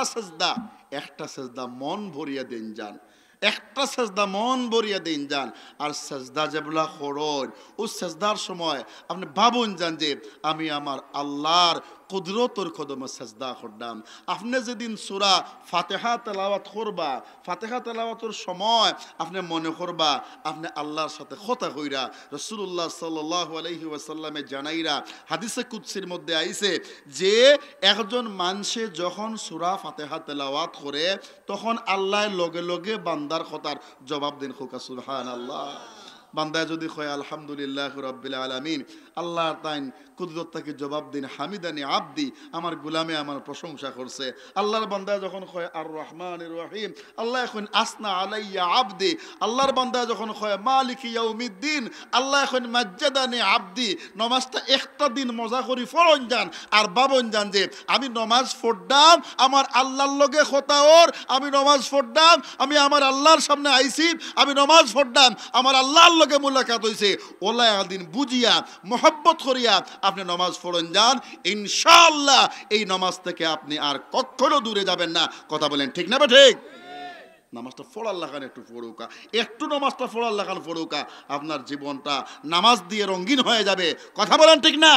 একটা সাজদা একটা সাজদা মন ভরিয়া দিন যান একটা সাজদা মন ভরিয়া দিন যান আর সাজদা যেগুলা খরচ ও সাজদার সময় আপনি ভাবুন যান যে আমি আমার আল্লাহর কুদরতর খদম সাজদা করদাম আপনি যেদিন সুরা ফাতেহা তেলাওয়াত করবা ফাতেহা তেলাওয়াতর সময় আপনি মনে করবা আপনি আল্লাহর সাথে কথা হইরা রসুল্লাহ সাল্লাহ আলহি ওয়াসাল্লামে জানাইরা হাদিসে কুৎসির মধ্যে আইছে যে একজন মানুষে যখন সুরা ফাতেহা তেলাওয়াত করে তখন আল্লাহ লগে লগে বান্দার কথার জবাব দিন খোকা সুলহান আল্লাহ বান্দায় যদি হয় আলহামদুলিল্লাহ রব্বিল আলমিন আল্লাহ তাইন কুদরত জবাব দিন হামিদানি আবদি আমার গুলামে আমার প্রশংসা করছে আল্লাহর বান্দায় যখন হয় আর রহমান রহিম আল্লাহ এখন আসনা আলাইয়া আবদি আল্লাহর বান্দায় যখন কয় মালিক ইয়াউমিদ্দিন আল্লাহ এখন মাজ্জাদানি আবদি নমাজটা একটা দিন মজা করি ফরন যান আর বাবন যান যে আমি নমাজ ফোরডাম আমার আল্লাহর লগে খোতা ওর আমি নমাজ ফোরডাম আমি আমার আল্লাহর সামনে আইসি আমি নমাজ ফোরডাম আমার আল্লাহ লগে মোলাকাত হয়েছে ওলা আদিন বুঝিয়া মোহাব্বত করিয়া আপনি নমাজ ফোরন যান ইনশাল্লাহ এই নমাজ থেকে আপনি আর কখনো দূরে যাবেন না কথা বলেন ঠিক না ঠিক নামাজটা ফোড়াল লাগান একটু ফড়ুকা একটু নামাজটা ফোড়াল লাগান পড়ুকা আপনার জীবনটা নামাজ দিয়ে রঙিন হয়ে যাবে কথা বলেন ঠিক না